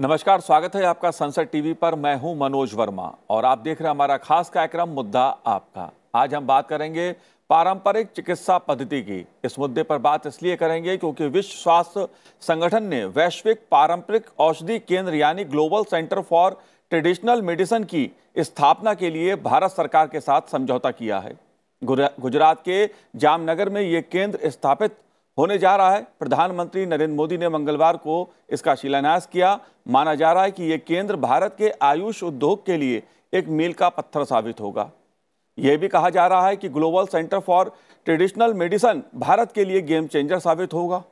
नमस्कार स्वागत है आपका संसद टीवी पर मैं हूं मनोज वर्मा और आप देख रहे हैं हमारा खास कार्यक्रम मुद्दा आपका आज हम बात करेंगे पारंपरिक चिकित्सा पद्धति की इस मुद्दे पर बात इसलिए करेंगे क्योंकि विश्व स्वास्थ्य संगठन ने वैश्विक पारंपरिक औषधि केंद्र यानी global centre for traditional medicine की स्थापना के लिए भारत सरकार के साथ समझौता किया है गुजरात के जामनगर में ये केंद्र स्थापित होने जा रहा है प्रधानमंत्री नरेंद्र मोदी ने मंगलवार को इसका शिलान्यास किया माना जा रहा है कि ये केंद्र भारत के आयुष उद्योग के लिए एक मील का पत्थर साबित होगा यह भी कहा जा रहा है कि global centre for traditional medicine Bharat के लिए गेम चेंजर साबित होगा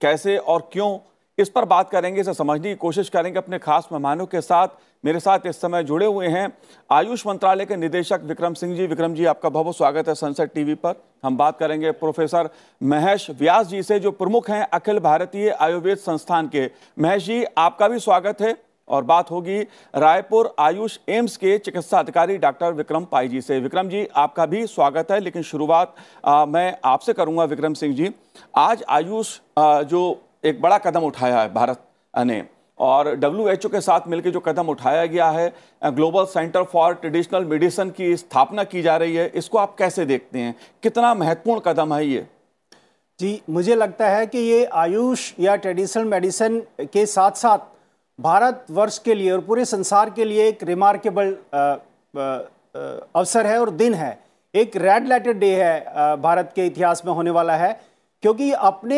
कैसे और क्यों इस पर बात करेंगे इसे समझने की कोशिश करेंगे अपने खास मेहमानों के साथ मेरे साथ इस समय जुड़े हुए हैं आयुष मंत्रालय के निदेशक विक्रम सिंह जी विक्रम जी आपका बहुत बहुत स्वागत है सनसेट टीवी पर हम बात करेंगे प्रोफेसर महेश व्यास जी से जो प्रमुख हैं अखिल भारतीय आयुर्वेद संस्थान के महेश जी आपका भी स्वागत है और बात होगी रायपुर आयुष एम्स के चिकित्सा अधिकारी डॉक्टर विक्रम पाई जी से विक्रम जी आपका भी स्वागत है लेकिन शुरुआत आ, मैं आपसे करूंगा विक्रम सिंह जी आज आयुष जो एक बड़ा कदम उठाया है भारत ने और डब्ल्यू के साथ मिलकर जो कदम उठाया गया है global centre for traditional medicine की स्थापना की जा रही है इसको आप कैसे देखते हैं कितना महत्वपूर्ण कदम है ये जी मुझे लगता है कि ये आयुष या ट्रेडिशनल मेडिसिन के साथ साथ भारत वर्ष के लिए और पूरे संसार के लिए एक रिमार्केबल अवसर है और दिन है एक रेड लेटर डे है भारत के इतिहास में होने वाला है क्योंकि अपने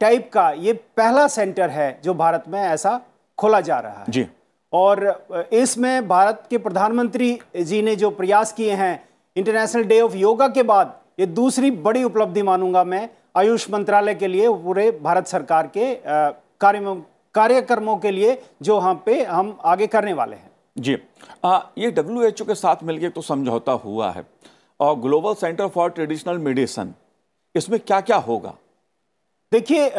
टाइप का ये पहला सेंटर है जो भारत में ऐसा खोला जा रहा है जी और इसमें भारत के प्रधानमंत्री जी ने जो प्रयास किए हैं इंटरनेशनल डे ऑफ योगा के बाद ये दूसरी बड़ी उपलब्धि मानूंगा मैं आयुष मंत्रालय के लिए पूरे भारत सरकार के कार्य कार्यक्रमों के लिए जो हम पे हम आगे करने वाले हैं जी आ, ये डब्ल्यू के साथ मिलकर तो समझौता हुआ है और global centre for traditional medicine इसमें क्या क्या होगा देखिए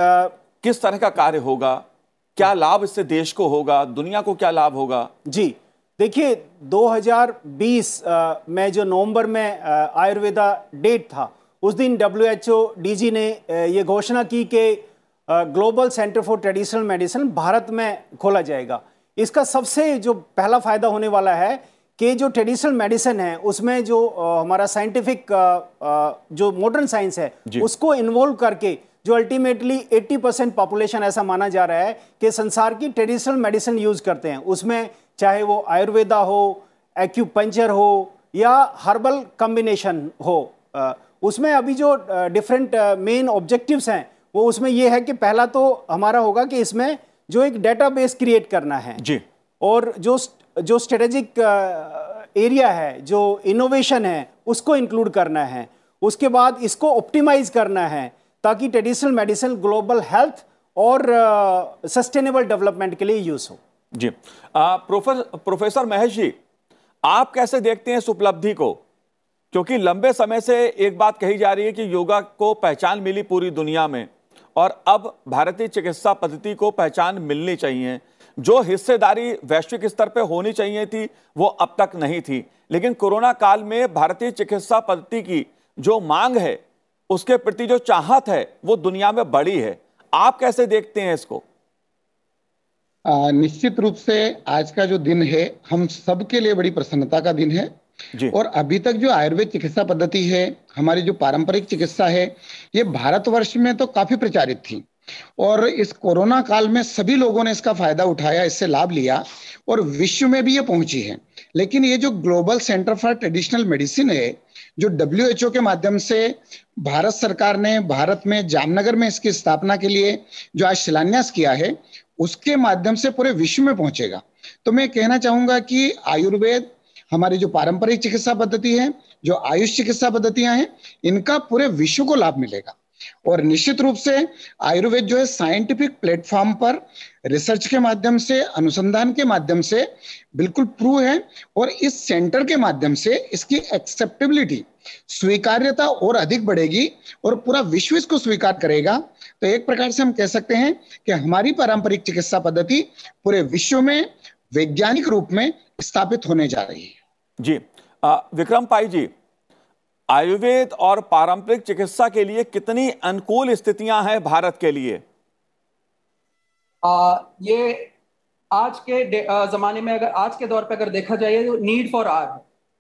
किस तरह का कार्य होगा क्या लाभ इससे देश को होगा दुनिया को क्या लाभ होगा जी देखिए 2020 में जो नवंबर में आयुर्वेदा डेट था उस दिन W H O D G ने ये घोषणा की कि global centre for traditional medicine Bharat में खोला जाएगा इसका सबसे जो पहला फ़ायदा होने वाला है कि जो ट्रेडिशनल मेडिसिन है उसमें जो आ, हमारा साइंटिफिक जो मॉडर्न साइंस है उसको इन्वॉल्व करके जो अल्टीमेटली 80 परसेंट पॉपुलेशन ऐसा माना जा रहा है कि संसार की ट्रेडिशनल मेडिसिन यूज़ करते हैं उसमें चाहे वो आयुर्वेदा हो एक्यूपंचर हो या हर्बल कम्बिनेशन हो आ, उसमें अभी जो डिफरेंट मेन ऑब्जेक्टिव्स हैं वो उसमें ये है कि पहला तो हमारा होगा कि इसमें जो एक डेटाबेस क्रिएट करना है जी और जो जो स्ट्रेटेजिक एरिया uh, है जो इनोवेशन है उसको इंक्लूड करना है उसके बाद इसको ऑप्टिमाइज करना है ताकि ट्रेडिशनल मेडिसिन ग्लोबल हेल्थ और सस्टेनेबल uh, डेवलपमेंट के लिए यूज हो जी प्रोफेसर प्रोफेसर महेश जी आप कैसे देखते हैं इस उपलब्धि को क्योंकि लंबे समय से एक बात कही जा रही है कि योगा को पहचान मिली पूरी दुनिया में और अब भारतीय चिकित्सा पद्धति को पहचान मिलनी चाहिए जो हिस्सेदारी वैश्विक स्तर पर होनी चाहिए थी वो अब तक नहीं थी लेकिन कोरोना काल में भारतीय चिकित्सा पद्धति की जो मांग है उसके प्रति जो चाहत है वो दुनिया में बड़ी है आप कैसे देखते हैं इसको निश्चित रूप से आज का जो दिन है हम सबके लिए बड़ी प्रसन्नता का दिन है और अभी तक जो आयुर्वेद चिकित्सा पद्धति है हमारी जो पारंपरिक चिकित्सा है ये भारतवर्ष में तो काफी प्रचारित थी और इस कोरोना काल में सभी लोगों ने इसका फायदा उठाया इससे लाभ लिया और विश्व में भी ये पहुंची है लेकिन ये जो global centre for traditional medicine है जो डब्ल्यू के माध्यम से भारत सरकार ने भारत में जामनगर में इसकी स्थापना के लिए जो आज शिलान्यास किया है उसके माध्यम से पूरे विश्व में पहुंचेगा तो मैं कहना चाहूंगा कि आयुर्वेद हमारी जो पारंपरिक चिकित्सा पद्धति है जो आयुष चिकित्सा पद्धतियां हैं इनका पूरे विश्व को लाभ मिलेगा और निश्चित रूप से आयुर्वेद जो है साइंटिफिक प्लेटफॉर्म पर रिसर्च के माध्यम से अनुसंधान के माध्यम से बिल्कुल प्रूव है और इस सेंटर के माध्यम से इसकी एक्सेप्टेबिलिटी स्वीकार्यता और अधिक बढ़ेगी और पूरा विश्व इसको स्वीकार करेगा तो एक प्रकार से हम कह सकते हैं कि हमारी पारंपरिक चिकित्सा पद्धति पूरे विश्व में वैज्ञानिक रूप में स्थापित होने जा रही है जी आ, विक्रम पाई जी आयुर्वेद और पारंपरिक चिकित्सा के लिए कितनी अनुकूल स्थितियां हैं भारत के लिए आ, ये आज के जमाने में अगर आज के दौर पर अगर देखा जाए तो नीड फॉर आर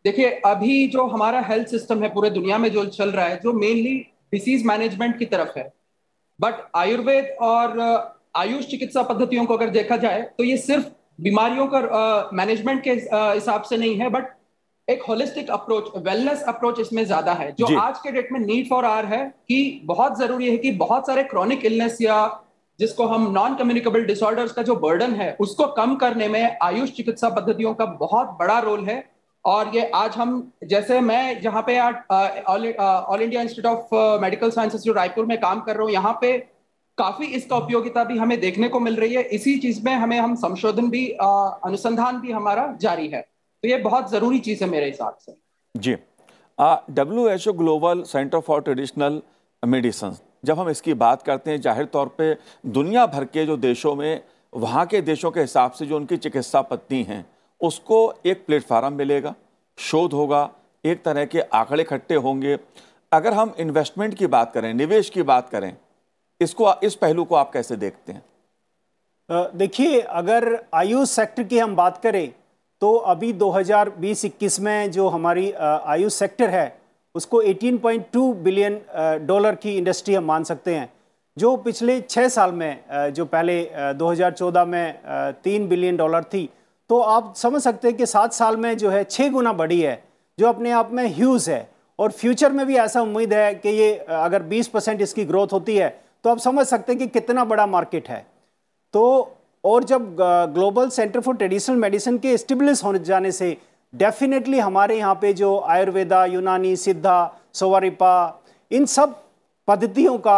देखिए अभी जो हमारा हेल्थ सिस्टम है पूरे दुनिया में जो चल रहा है जो मेनली डिसीज मैनेजमेंट की तरफ है बट आयुर्वेद और आयुष चिकित्सा पद्धतियों को अगर देखा जाए तो ये सिर्फ बीमारियों का मैनेजमेंट के हिसाब से नहीं है बट एक होलिस्टिक अप्रोच वेलनेस अप्रोच इसमें ज्यादा है जो आज के डेट में नीड फॉर आर है कि बहुत जरूरी है कि बहुत सारे क्रॉनिक इलनेस या जिसको हम नॉन कम्युनिकेबल डिसऑर्डर्स का जो बर्डन है उसको कम करने में आयुष चिकित्सा पद्धतियों का बहुत बड़ा रोल है और ये आज हम जैसे मैं जहाँ पे All India Institute of Medical Sciences जो रायपुर में काम कर रहा हूँ यहाँ पे काफी इसका उपयोगिता भी हमें देखने को मिल रही है इसी चीज में हमें हम संशोधन भी अनुसंधान भी हमारा जारी है तो ये बहुत ज़रूरी चीज़ है मेरे हिसाब से जी W H O global centre for traditional medicine जब हम इसकी बात करते हैं जाहिर तौर पे दुनिया भर के जो देशों में वहाँ के देशों के हिसाब से जो उनकी चिकित्सा पत्नी हैं उसको एक प्लेटफार्म मिलेगा शोध होगा एक तरह के आंकड़े इकट्ठे होंगे अगर हम इन्वेस्टमेंट की बात करें निवेश की बात करें इसको इस पहलू को आप कैसे देखते हैं देखिए अगर आयुष सेक्टर की हम बात करें तो अभी 2020-21 में जो हमारी आयुष सेक्टर है उसको 18.2 बिलियन डॉलर की इंडस्ट्री हम मान सकते हैं जो पिछले छः साल में जो पहले 2014 में तीन बिलियन डॉलर थी तो आप समझ सकते हैं कि सात साल में जो है छः गुना बढ़ी है जो अपने आप में ह्यूज है और फ्यूचर में भी ऐसा उम्मीद है कि ये अगर 20 परसेंट इसकी ग्रोथ होती है तो आप समझ सकते हैं कि कितना बड़ा मार्केट है तो और जब global centre for traditional medicine के स्टेबलिस होने जाने से डेफिनेटली हमारे यहाँ पे जो आयुर्वेदा यूनानी सिद्धा सोवारिपा इन सब पद्धतियों का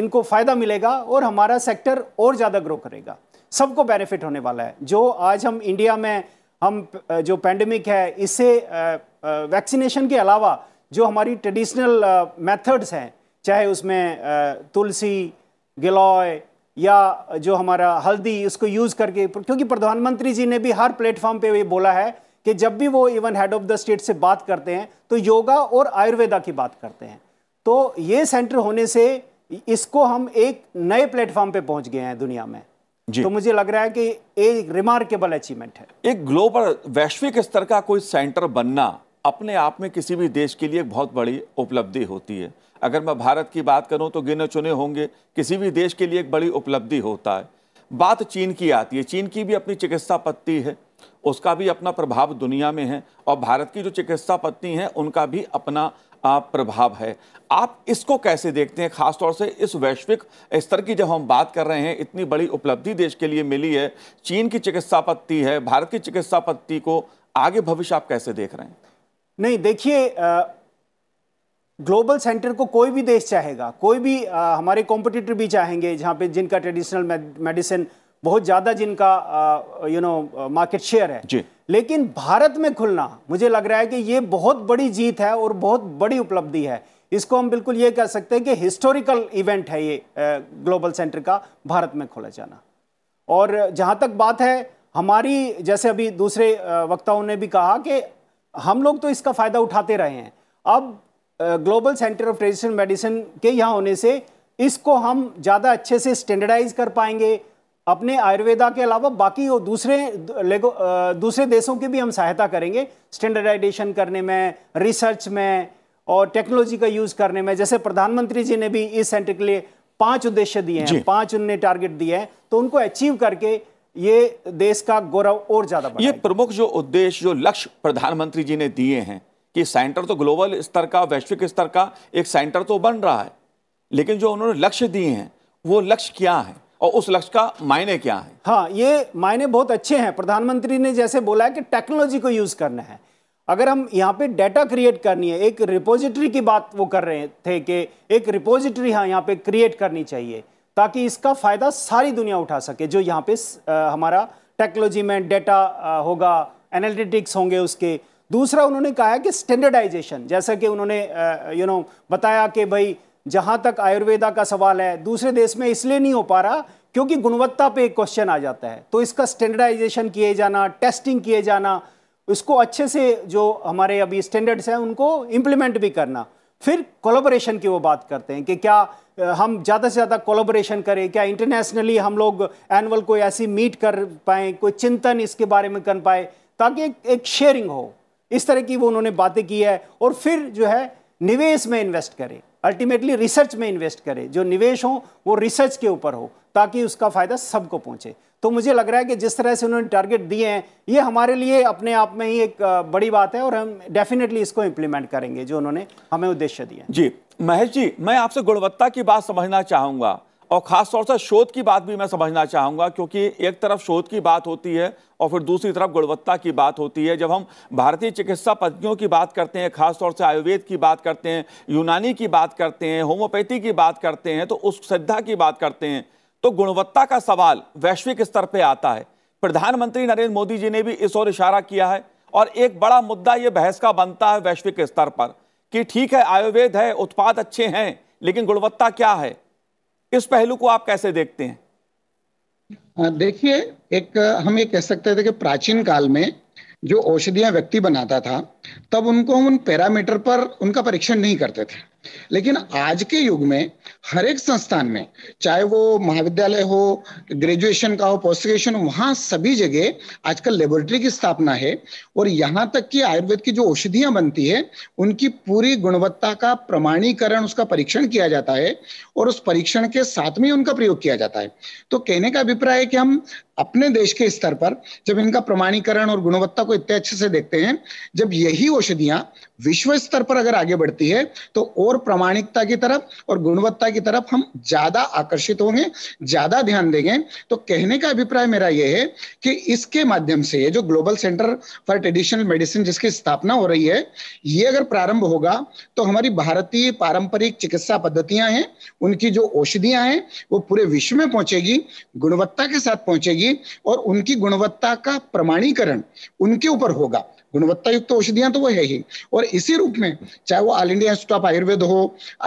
इनको फ़ायदा मिलेगा और हमारा सेक्टर और ज़्यादा ग्रो करेगा सबको बेनिफिट होने वाला है जो आज हम इंडिया में हम जो पैंडमिक है इससे वैक्सीनेशन के अलावा जो हमारी ट्रेडिशनल मेथड्स हैं चाहे उसमें तुलसी गिलॉय या जो हमारा हल्दी उसको यूज़ करके क्योंकि प्रधानमंत्री जी ने भी हर प्लेटफॉर्म पे ये बोला है कि जब भी वो even head of the state से बात करते हैं तो योगा और आयुर्वेदा की बात करते हैं तो ये सेंटर होने से इसको हम एक नए प्लेटफॉर्म पे पहुंच गए हैं दुनिया में जी। तो मुझे लग रहा है कि एक रिमार्केबल अचीवमेंट है एक ग्लोबल वैश्विक स्तर का कोई सेंटर बनना अपने आप में किसी भी देश के लिए एक बहुत बड़ी उपलब्धि होती है अगर मैं भारत की बात करूं तो गिने चुने होंगे किसी भी देश के लिए एक बड़ी उपलब्धि होता है बात चीन की आती है चीन की भी अपनी चिकित्सा पत्ती है उसका भी अपना प्रभाव दुनिया में है और भारत की जो चिकित्सा पत्नी हैं उनका भी अपना प्रभाव है आप इसको कैसे देखते हैं खासतौर से इस वैश्विक स्तर की जब हम बात कर रहे हैं इतनी बड़ी उपलब्धि देश के लिए मिली है चीन की चिकित्सा पत्ती है भारत की चिकित्सा पत्ती को आगे भविष्य आप कैसे देख रहे हैं नहीं देखिए ग्लोबल सेंटर को कोई भी देश चाहेगा कोई भी आ, हमारे कॉम्पिटिटर भी चाहेंगे जहाँ पे जिनका ट्रेडिशनल मेडिसिन बहुत ज़्यादा जिनका यू नो मार्केट शेयर है जी। लेकिन भारत में खुलना मुझे लग रहा है कि ये बहुत बड़ी जीत है और बहुत बड़ी उपलब्धि है इसको हम बिल्कुल ये कह सकते हैं कि हिस्टोरिकल इवेंट है ये ग्लोबल सेंटर का भारत में खोला जाना और जहाँ तक बात है हमारी जैसे अभी दूसरे वक्ताओं ने भी कहा कि हम लोग तो इसका फ़ायदा उठाते रहे हैं अब global centre of traditional medicine के यहाँ होने से इसको हम ज़्यादा अच्छे से स्टैंडर्डाइज कर पाएंगे अपने आयुर्वेदा के अलावा बाकी वो दूसरे दूसरे देशों की भी हम सहायता करेंगे स्टैंडर्डाइजेशन करने में रिसर्च में और टेक्नोलॉजी का यूज़ करने में जैसे प्रधानमंत्री जी ने भी इस सेंटर के लिए पांच उद्देश्य दिए हैं पांच उनने टारगेट दिए हैं तो उनको अचीव करके ये देश का गौरव और ज्यादा ये प्रमुख जो उद्देश्य जो लक्ष्य प्रधानमंत्री जी ने दिए हैं कि सेंटर तो ग्लोबल स्तर का वैश्विक स्तर का एक सेंटर तो बन रहा है लेकिन जो उन्होंने लक्ष्य दिए हैं वो लक्ष्य क्या है और उस लक्ष्य का मायने क्या है हाँ ये मायने बहुत अच्छे हैं प्रधानमंत्री ने जैसे बोला है कि टेक्नोलॉजी को यूज करना है अगर हम यहाँ पे डेटा क्रिएट करनी है एक रिपोजिटरी की बात वो कर रहे थे कि एक रिपोजिटरी हाँ यहाँ पे क्रिएट करनी चाहिए ताकि इसका फ़ायदा सारी दुनिया उठा सके जो यहाँ पे हमारा टेक्नोलॉजी में डेटा होगा एनालिटिक्स होंगे उसके दूसरा उन्होंने कहा है कि स्टैंडर्डाइजेशन जैसा कि उन्होंने यू नो बताया कि भाई जहाँ तक आयुर्वेदा का सवाल है दूसरे देश में इसलिए नहीं हो पा रहा क्योंकि गुणवत्ता पे एक क्वेश्चन आ जाता है तो इसका स्टैंडर्डाइजेशन किए जाना टेस्टिंग किए जाना उसको अच्छे से जो हमारे अभी स्टैंडर्ड्स हैं उनको इम्प्लीमेंट भी करना फिर कोलोबोरेशन की वो बात करते हैं कि क्या हम ज़्यादा से ज़्यादा कोलोबोरेशन करें क्या इंटरनेशनली हम लोग एनअल कोई ऐसी मीट कर पाएँ कोई चिंतन इसके बारे में कर पाए ताकि एक, शेयरिंग हो इस तरह की वो उन्होंने बातें की है और फिर जो है निवेश में इन्वेस्ट करें अल्टीमेटली रिसर्च में इन्वेस्ट करें जो निवेश हो वो रिसर्च के ऊपर हो ताकि उसका फ़ायदा सबको पहुँचे तो मुझे लग रहा है कि जिस तरह से उन्होंने टारगेट दिए हैं ये हमारे लिए अपने आप में ही एक बड़ी बात है और हम डेफिनेटली इसको इम्प्लीमेंट करेंगे जो उन्होंने हमें उद्देश्य दिया जी महेश जी मैं आपसे गुणवत्ता की बात समझना चाहूँगा और ख़ास तौर से शोध की बात भी मैं समझना चाहूँगा क्योंकि एक तरफ शोध की बात होती है और फिर दूसरी तरफ गुणवत्ता की बात होती है जब हम भारतीय चिकित्सा पद्धतियों की बात करते हैं खासतौर से आयुर्वेद की बात करते हैं यूनानी की बात करते हैं होम्योपैथी की बात करते हैं तो उस श्रद्धा की बात करते हैं तो गुणवत्ता का सवाल वैश्विक स्तर पर आता है प्रधानमंत्री नरेंद्र मोदी जी ने भी इस ओर इशारा किया है और एक बड़ा मुद्दा यह बहस का बनता है वैश्विक स्तर पर कि ठीक है आयुर्वेद है उत्पाद अच्छे हैं लेकिन गुणवत्ता क्या है इस पहलू को आप कैसे देखते हैं हाँ, देखिए एक हम ये कह सकते थे कि प्राचीन काल में जो औषधियां व्यक्ति बनाता था तब उनको उन पैरामीटर पर उनका परीक्षण नहीं करते थे लेकिन आज के युग में हर एक संस्थान में चाहे वो महाविद्यालय हो ग्रेजुएशन का हो पोस्ट ग्रेजुएशन वहां सभी जगह आजकल लेबोरेटरी की स्थापना है और यहाँ तक कि आयुर्वेद की जो औषधियां बनती है उनकी पूरी गुणवत्ता का प्रमाणीकरण उसका परीक्षण किया जाता है और उस परीक्षण के साथ में उनका प्रयोग किया जाता है तो कहने का अभिप्राय है कि हम अपने देश के स्तर पर जब इनका प्रमाणीकरण और गुणवत्ता को इतने अच्छे से देखते हैं जब यही औषधियां विश्व स्तर पर अगर आगे बढ़ती है तो और और प्रमाणिकता की तरफ और गुणवत्ता की तरफ हम ज्यादा आकर्षित होंगे ज्यादा ध्यान देंगे तो कहने का अभिप्राय मेरा यह है कि इसके माध्यम से ये जो global centre for traditional medicine जिसकी स्थापना हो रही है ये अगर प्रारंभ होगा तो हमारी भारतीय पारंपरिक चिकित्सा पद्धतियां हैं उनकी जो औषधियां हैं वो पूरे विश्व में पहुंचेगी गुणवत्ता के साथ पहुंचेगी और उनकी गुणवत्ता का प्रमाणीकरण उनके ऊपर होगा गुणवत्ता युक्त तो औषधियां तो वो है ही और इसी रूप में चाहे वो All India Institute of Ayurveda हो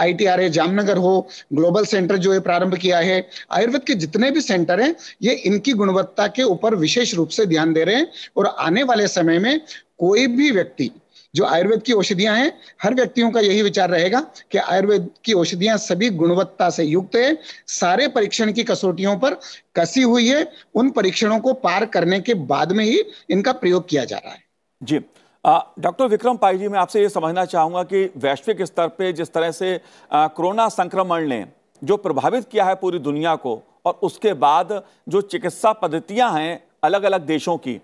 आई जामनगर हो ग्लोबल सेंटर जो ये प्रारंभ किया है आयुर्वेद के जितने भी सेंटर हैं ये इनकी गुणवत्ता के ऊपर विशेष रूप से ध्यान दे रहे हैं और आने वाले समय में कोई भी व्यक्ति जो आयुर्वेद की औषधियां हैं हर व्यक्तियों का यही विचार रहेगा कि आयुर्वेद की औषधियां सभी गुणवत्ता से युक्त है सारे परीक्षण की कसौटियों पर कसी हुई है उन परीक्षणों को पार करने के बाद में ही इनका प्रयोग किया जा रहा है जी डॉक्टर विक्रम पाई जी मैं आपसे ये समझना चाहूँगा कि वैश्विक स्तर पे जिस तरह से कोरोना संक्रमण ने जो प्रभावित किया है पूरी दुनिया को और उसके बाद जो चिकित्सा पद्धतियाँ हैं अलग अलग देशों की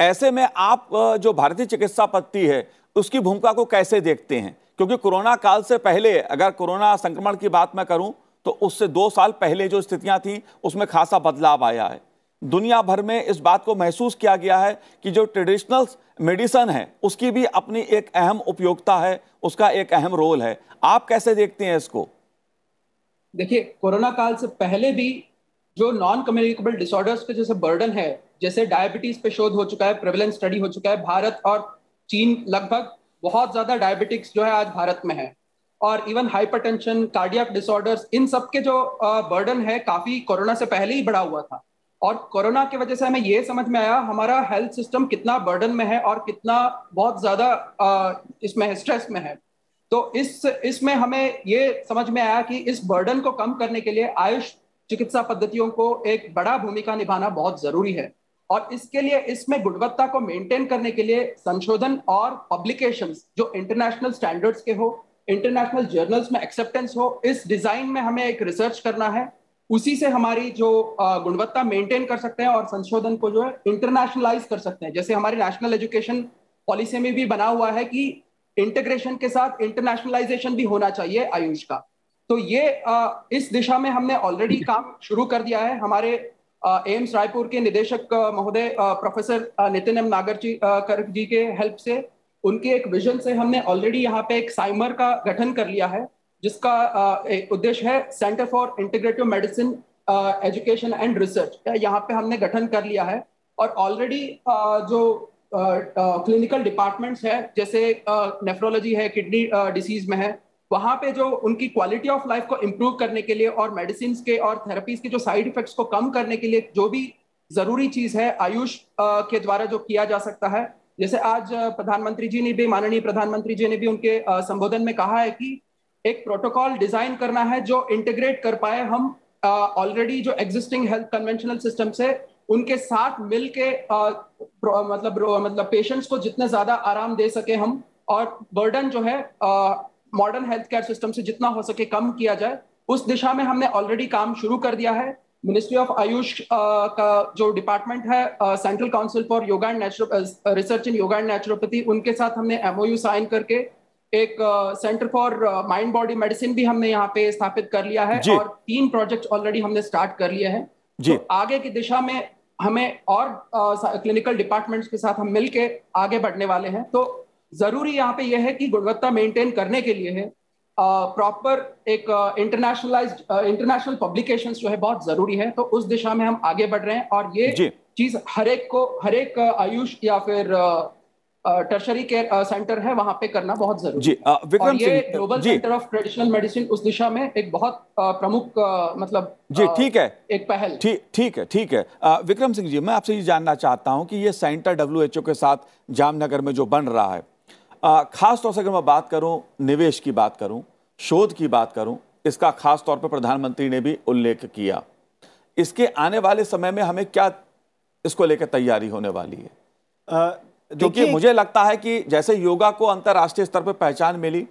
ऐसे में आप जो भारतीय चिकित्सा पद्धति है उसकी भूमिका को कैसे देखते हैं क्योंकि कोरोना काल से पहले अगर कोरोना संक्रमण की बात मैं करूँ तो उससे दो साल पहले जो स्थितियाँ थी उसमें खासा बदलाव आया है दुनिया भर में इस बात को महसूस किया गया है कि जो ट्रेडिशनल मेडिसन है उसकी भी अपनी एक अहम उपयोगिता है उसका एक अहम रोल है आप कैसे देखते हैं इसको देखिए कोरोना काल से पहले भी जो नॉन कम्युनिकेबल डिसऑर्डर्स पे जैसे बर्डन है जैसे डायबिटीज पे शोध हो चुका है प्रेवलेंस स्टडी हो चुका है भारत और चीन लगभग बहुत ज्यादा डायबिटिक्स जो है आज भारत में है और इवन हाइपरटेंशन कार्डियक डिसऑर्डर्स इन सब के जो बर्डन है काफी कोरोना से पहले ही बढ़ा हुआ था और कोरोना की वजह से हमें ये समझ में आया हमारा हेल्थ सिस्टम कितना बर्डन में है और कितना बहुत ज़्यादा इसमें स्ट्रेस में है तो इस इसमें हमें ये समझ में आया कि इस बर्डन को कम करने के लिए आयुष चिकित्सा पद्धतियों को एक बड़ा भूमिका निभाना बहुत ज़रूरी है और इसके लिए इसमें गुणवत्ता को मेंटेन करने के लिए संशोधन और पब्लिकेशन जो इंटरनेशनल स्टैंडर्ड्स के हो इंटरनेशनल जर्नल्स में एक्सेप्टेंस हो इस डिज़ाइन में हमें एक रिसर्च करना है उसी से हमारी जो गुणवत्ता मेंटेन कर सकते हैं और संशोधन को जो है इंटरनेशनलाइज कर सकते हैं जैसे हमारी नेशनल एजुकेशन पॉलिसी में भी बना हुआ है कि इंटीग्रेशन के साथ इंटरनेशनलाइजेशन भी होना चाहिए आयुष का तो ये इस दिशा में हमने ऑलरेडी काम शुरू कर दिया है हमारे एम्स रायपुर के निदेशक महोदय प्रोफेसर नितिन एम नागर जी कर जी के हेल्प से उनके एक विजन से हमने ऑलरेडी यहाँ पे एक साइमर का गठन कर लिया है जिसका उद्देश्य है centre for integrative medicine education and research यहाँ पे हमने गठन कर लिया है और ऑलरेडी जो क्लिनिकल डिपार्टमेंट्स है जैसे नेफ्रोलॉजी है किडनी डिसीज में है वहाँ पे जो उनकी क्वालिटी ऑफ लाइफ को इम्प्रूव करने के लिए और मेडिसिन के और थेरेपीज के जो साइड इफेक्ट्स को कम करने के लिए जो भी जरूरी चीज है आयुष के द्वारा जो किया जा सकता है जैसे आज प्रधानमंत्री जी ने भी माननीय प्रधानमंत्री जी ने भी उनके संबोधन में कहा है कि एक प्रोटोकॉल डिजाइन करना है जो इंटीग्रेट कर पाए हम ऑलरेडी जो एग्जिस्टिंग हेल्थ कन्वेंशनल सिस्टम से उनके साथ मिलके के मतलब मतलब पेशेंट्स को जितने ज्यादा आराम दे सके हम और बर्डन जो है मॉडर्न हेल्थ केयर सिस्टम से जितना हो सके कम किया जाए उस दिशा में हमने ऑलरेडी काम शुरू कर दिया है मिनिस्ट्री ऑफ आयुष का जो डिपार्टमेंट है central council for yoga and natural research in yoga and naturopathy उनके साथ हमने एमओयू साइन करके एक centre for mind body medicine भी हमने यहाँ पे स्थापित कर लिया है और तीन प्रोजेक्ट ऑलरेडी हमने स्टार्ट कर लिए हैं तो आगे की दिशा में हमें और क्लिनिकल डिपार्टमेंट्स के साथ हम मिलके आगे बढ़ने वाले हैं तो जरूरी यहाँ पे यह है कि गुणवत्ता मेंटेन करने के लिए है प्रॉपर एक इंटरनेशनलाइज इंटरनेशनल पब्लिकेशन जो है बहुत जरूरी है तो उस दिशा में हम आगे बढ़ रहे हैं और ये चीज हर एक को हर एक आयुष या फिर uh, टर्शरी केयर सेंटर है वहां पे करना बहुत जरूरी जी आ, विक्रम ये global centre of traditional medicine उस दिशा में एक बहुत प्रमुख मतलब जी ठीक है एक पहल ठीक ठीक है ठीक है आ, विक्रम सिंह जी मैं आपसे ये जानना चाहता हूँ कि ये सेंटर डब्ल्यू के साथ जामनगर में जो बन रहा है खासतौर से अगर मैं बात करूँ निवेश की बात करूँ शोध की बात करूँ इसका खास तौर पर प्रधानमंत्री ने भी उल्लेख किया इसके आने वाले समय में हमें क्या इसको लेकर तैयारी होने वाली है कि मुझे लगता है कि जैसे योगा को अंतर्राष्ट्रीय स्तर पर पहचान मिली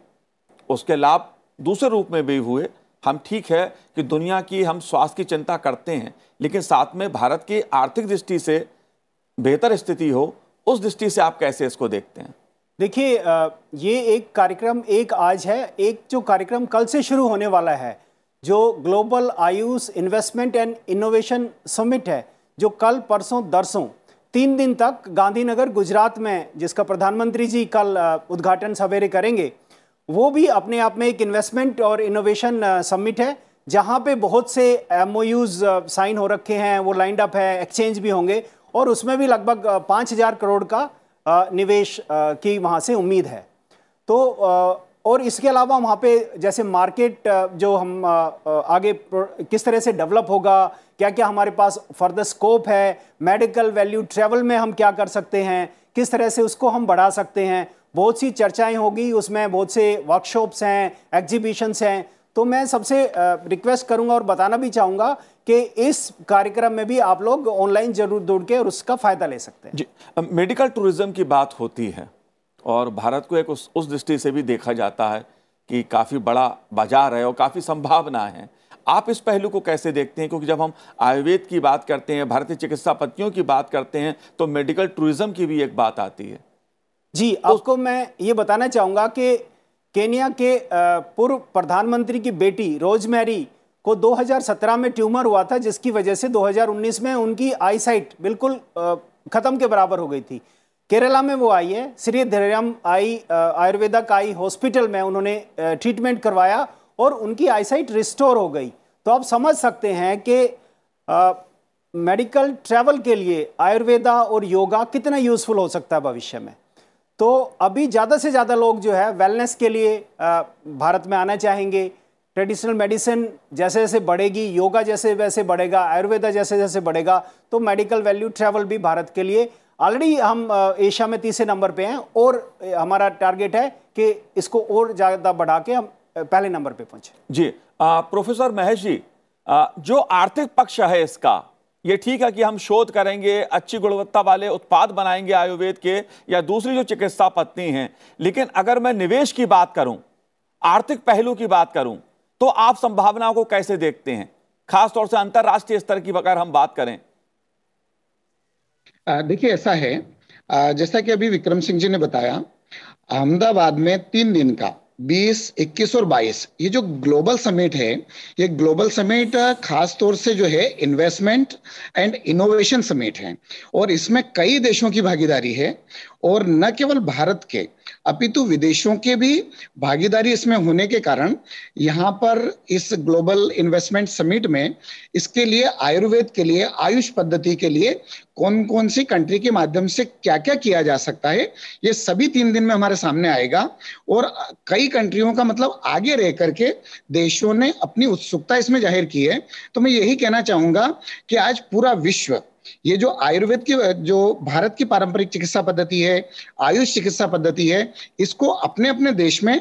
उसके लाभ दूसरे रूप में भी हुए हम ठीक है कि दुनिया की हम स्वास्थ्य की चिंता करते हैं लेकिन साथ में भारत की आर्थिक दृष्टि से बेहतर स्थिति हो उस दृष्टि से आप कैसे इसको देखते हैं देखिए ये एक कार्यक्रम एक आज है एक जो कार्यक्रम कल से शुरू होने वाला है जो global Ayush investment and innovation summit है जो कल परसों दरसों तीन दिन तक गांधीनगर गुजरात में जिसका प्रधानमंत्री जी कल उद्घाटन सवेरे करेंगे वो भी अपने आप में एक इन्वेस्टमेंट और इनोवेशन समिट है जहाँ पे बहुत से एम साइन हो रखे हैं वो लाइंड अप है एक्सचेंज भी होंगे और उसमें भी लगभग पाँच हज़ार करोड़ का निवेश की वहाँ से उम्मीद है तो और इसके अलावा वहाँ पे जैसे मार्केट जो हम आगे किस तरह से डेवलप होगा क्या क्या हमारे पास फर्दर स्कोप है मेडिकल वैल्यू ट्रेवल में हम क्या कर सकते हैं किस तरह से उसको हम बढ़ा सकते हैं बहुत सी चर्चाएं होगी उसमें बहुत से वर्कशॉप्स हैं एग्जीबिशंस हैं तो मैं सबसे रिक्वेस्ट करूंगा और बताना भी चाहूंगा कि इस कार्यक्रम में भी आप लोग ऑनलाइन जरूर दौड़ के और उसका फ़ायदा ले सकते हैं जी मेडिकल टूरिज्म की बात होती है और भारत को एक उस उस दृष्टि से भी देखा जाता है कि काफ़ी बड़ा बाजार है और काफ़ी संभावना है आप इस पहलू को कैसे देखते हैं क्योंकि जब हम आयुर्वेद की बात करते हैं भारतीय चिकित्सा पत्तियों की बात करते हैं तो मेडिकल टूरिज्म की भी एक बात आती है जी तो आपको मैं ये बताना चाहूँगा कि केनिया के पूर्व प्रधानमंत्री की बेटी रोजमेरी को 2017 में ट्यूमर हुआ था जिसकी वजह से 2019 में उनकी आईसाइट बिल्कुल ख़त्म के बराबर हो गई थी केरला में वो आई है श्री धैर्यम आई आयुर्वेदा का आई हॉस्पिटल में उन्होंने ट्रीटमेंट करवाया और उनकी आईसाइट रिस्टोर हो गई तो आप समझ सकते हैं कि मेडिकल ट्रैवल के लिए आयुर्वेदा और योगा कितना यूज़फुल हो सकता है भविष्य में तो अभी ज़्यादा से ज़्यादा लोग जो है वेलनेस के लिए आ, भारत में आना चाहेंगे ट्रेडिशनल मेडिसिन जैसे जैसे बढ़ेगी योगा जैसे वैसे बढ़ेगा आयुर्वेदा जैसे जैसे बढ़ेगा तो मेडिकल वैल्यू ट्रैवल भी भारत के लिए ऑलरेडी हम एशिया में तीसरे नंबर पे हैं और हमारा टारगेट है कि इसको और ज़्यादा बढ़ा के हम पहले नंबर पे पहुंचे जी आ, प्रोफेसर महेश जी आ, जो आर्थिक पक्ष है इसका ये ठीक है कि हम शोध करेंगे अच्छी गुणवत्ता वाले उत्पाद बनाएंगे आयुर्वेद के या दूसरी जो चिकित्सा पत्नी हैं लेकिन अगर मैं निवेश की बात करूं आर्थिक पहलू की बात करूं तो आप संभावनाओं को कैसे देखते हैं खासतौर से अंतर्राष्ट्रीय स्तर की अगर हम बात करें देखिए ऐसा है जैसा कि अभी विक्रम सिंह जी ने बताया अहमदाबाद में तीन दिन का बीस इक्कीस और बाईस ये जो ग्लोबल समिट है ये ग्लोबल समिट खास तौर से जो है इन्वेस्टमेंट एंड इनोवेशन समिट है और इसमें कई देशों की भागीदारी है और न केवल भारत के अपितु विदेशों के भी भागीदारी इसमें होने के कारण यहाँ पर इस ग्लोबल इन्वेस्टमेंट समिट में इसके लिए आयुर्वेद के लिए आयुष पद्धति के लिए कौन कौन सी कंट्री के माध्यम से क्या क्या किया जा सकता है ये सभी तीन दिन में हमारे सामने आएगा और कई कंट्रियों का मतलब आगे रह करके देशों ने अपनी उत्सुकता इसमें जाहिर की है तो मैं यही कहना चाहूंगा कि आज पूरा विश्व ये जो आयुर्वेद की जो भारत की पारंपरिक चिकित्सा पद्धति है आयुष चिकित्सा पद्धति है इसको अपने अपने देश में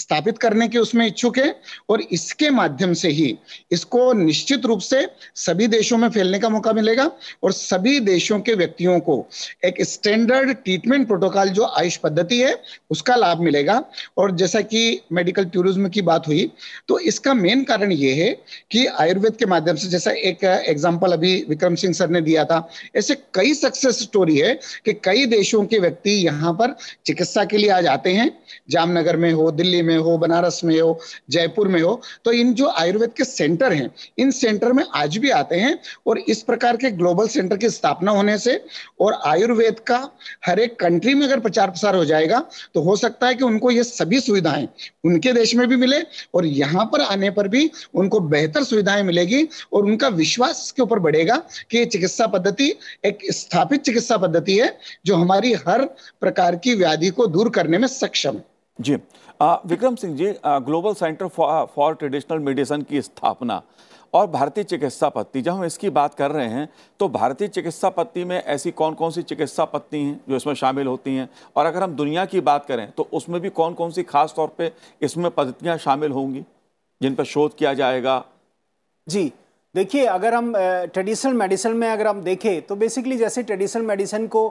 स्थापित करने के उसमें इच्छुक है और इसके माध्यम से ही इसको निश्चित रूप से सभी देशों में फैलने का मौका मिलेगा और सभी देशों के व्यक्तियों को एक स्टैंडर्ड ट्रीटमेंट प्रोटोकॉल जो आयुष पद्धति है उसका लाभ मिलेगा और जैसा कि मेडिकल टूरिज्म की बात हुई तो इसका मेन कारण ये है कि आयुर्वेद के माध्यम से जैसा एक एग्जाम्पल अभी विक्रम सिंह सर ने दिया था था ऐसे कई सक्सेस स्टोरी है कि कई देशों के व्यक्ति यहाँ पर चिकित्सा के लिए आ जाते हैं जामनगर में हो दिल्ली में हो बनारस में हो जयपुर में हो तो इन जो आयुर्वेद के सेंटर हैं इन सेंटर में आज भी आते हैं और इस प्रकार के ग्लोबल सेंटर की स्थापना होने से और आयुर्वेद का हर एक कंट्री में अगर प्रचार प्रसार हो जाएगा तो हो सकता है कि उनको ये सभी सुविधाएं उनके देश में भी मिले और यहाँ पर आने पर भी उनको बेहतर सुविधाएं मिलेगी और उनका विश्वास के ऊपर बढ़ेगा कि चिकित्सा पद्धति एक स्थापित चिकित्सा पद्धति है जो हमारी हर प्रकार की व्याधि को दूर करने में सक्षम है जी आ, विक्रम सिंह जी आ, global centre for traditional medicine की स्थापना और भारतीय चिकित्सा पद्धति जब हम इसकी बात कर रहे हैं तो भारतीय चिकित्सा पद्धति में ऐसी कौन कौन सी चिकित्सा पद्धति हैं जो इसमें शामिल होती हैं और अगर हम दुनिया की बात करें तो उसमें भी कौन कौन सी खास तौर पे इसमें पद्धतियाँ शामिल होंगी जिन पर शोध किया जाएगा जी देखिए अगर हम ट्रेडिशनल मेडिसिन में अगर हम देखें तो बेसिकली जैसे ट्रेडिशनल मेडिसिन को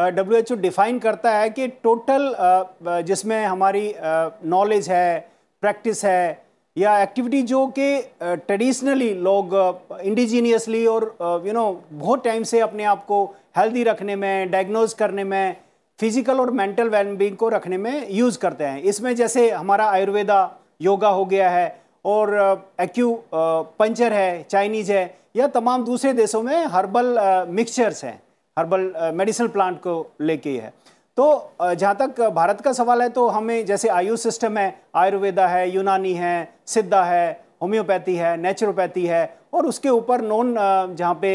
डब्ल्यू एच ओ डिफाइन करता है कि टोटल जिसमें हमारी नॉलेज है प्रैक्टिस है या एक्टिविटी जो कि ट्रेडिशनली लोग इंडिजीनियसली और यू नो बहुत टाइम से अपने आप को हेल्दी रखने में डायग्नोज करने में फिजिकल और मेंटल वेलबींग को रखने में यूज़ करते हैं इसमें जैसे हमारा आयुर्वेदा योगा हो गया है और एक्यू पंचर है चाइनीज है या तमाम दूसरे देशों में हर्बल मिक्सचर्स हैं हर्बल मेडिसिनल प्लांट को लेके है तो जहाँ तक भारत का सवाल है तो हमें जैसे आयुष सिस्टम है आयुर्वेदा है यूनानी है सिद्धा है होम्योपैथी है नेचुरोपैथी है और उसके ऊपर नॉन जहाँ पे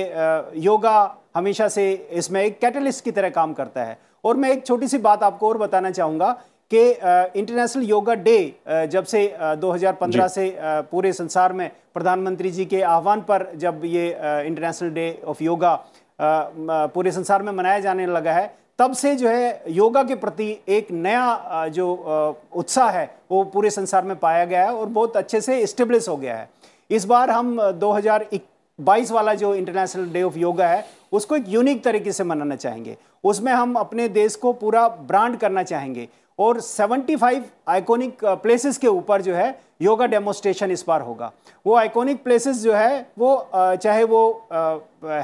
योगा हमेशा से इसमें एक कैटलिस्ट की तरह काम करता है और मैं एक छोटी सी बात आपको और बताना चाहूँगा कि इंटरनेशनल योगा डे जब से 2015 से पूरे संसार में प्रधानमंत्री जी के आह्वान पर जब ये इंटरनेशनल डे ऑफ योगा पूरे संसार में मनाया जाने लगा है तब से जो है योगा के प्रति एक नया जो उत्साह है वो पूरे संसार में पाया गया है और बहुत अच्छे से इस्टेब्लिश हो गया है इस बार हम 2022 वाला जो इंटरनेशनल डे ऑफ योगा है उसको एक यूनिक तरीके से मनाना चाहेंगे उसमें हम अपने देश को पूरा ब्रांड करना चाहेंगे और 75 आइकोनिक प्लेसेस के ऊपर जो है योगा डेमोस्ट्रेशन इस बार होगा वो आइकोनिक प्लेसेस जो है वो uh, चाहे वो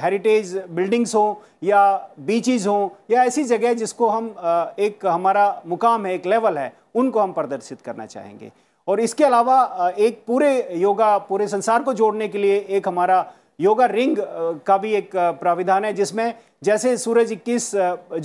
हेरिटेज uh, बिल्डिंग्स हों या बीचेस हों या ऐसी जगह जिसको हम uh, एक हमारा मुकाम है एक लेवल है उनको हम प्रदर्शित करना चाहेंगे और इसके अलावा एक पूरे योगा पूरे संसार को जोड़ने के लिए एक हमारा योगा रिंग का भी एक प्राविधान है जिसमें जैसे सूरज 21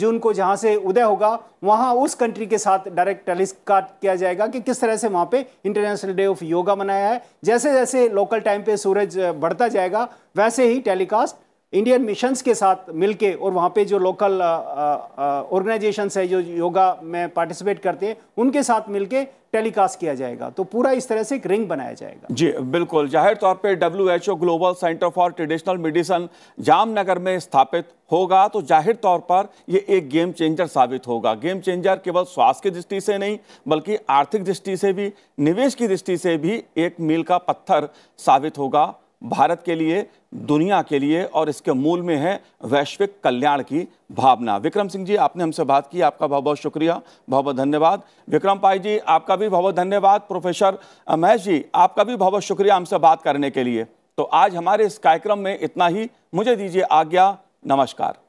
जून को जहाँ से उदय होगा वहाँ उस कंट्री के साथ डायरेक्ट टेलीस्काट किया जाएगा कि किस तरह से वहाँ पे इंटरनेशनल डे ऑफ योगा मनाया है जैसे जैसे लोकल टाइम पे सूरज बढ़ता जाएगा वैसे ही टेलीकास्ट इंडियन मिशंस के साथ मिलके और वहाँ पे जो लोकल ऑर्गेनाइजेशंस है जो योगा में पार्टिसिपेट करते हैं उनके साथ मिलके टेलीकास्ट किया जाएगा तो पूरा इस तरह से एक रिंग बनाया जाएगा जी बिल्कुल जाहिर तौर पर W H O global centre for traditional medicine Jamnagar में स्थापित होगा तो जाहिर तौर पर यह एक गेम चेंजर साबित होगा गेम चेंजर केवल स्वास्थ्य की दृष्टि से नहीं बल्कि आर्थिक दृष्टि से भी निवेश की दृष्टि से भी एक मील का पत्थर साबित होगा भारत के लिए दुनिया के लिए और इसके मूल में है वैश्विक कल्याण की भावना विक्रम सिंह जी आपने हमसे बात की आपका बहुत बहुत शुक्रिया बहुत बहुत धन्यवाद विक्रम पाई जी आपका भी बहुत बहुत धन्यवाद प्रोफेसर महेश जी आपका भी बहुत बहुत शुक्रिया हमसे बात करने के लिए तो आज हमारे इस कार्यक्रम में इतना ही मुझे दीजिए आज्ञा नमस्कार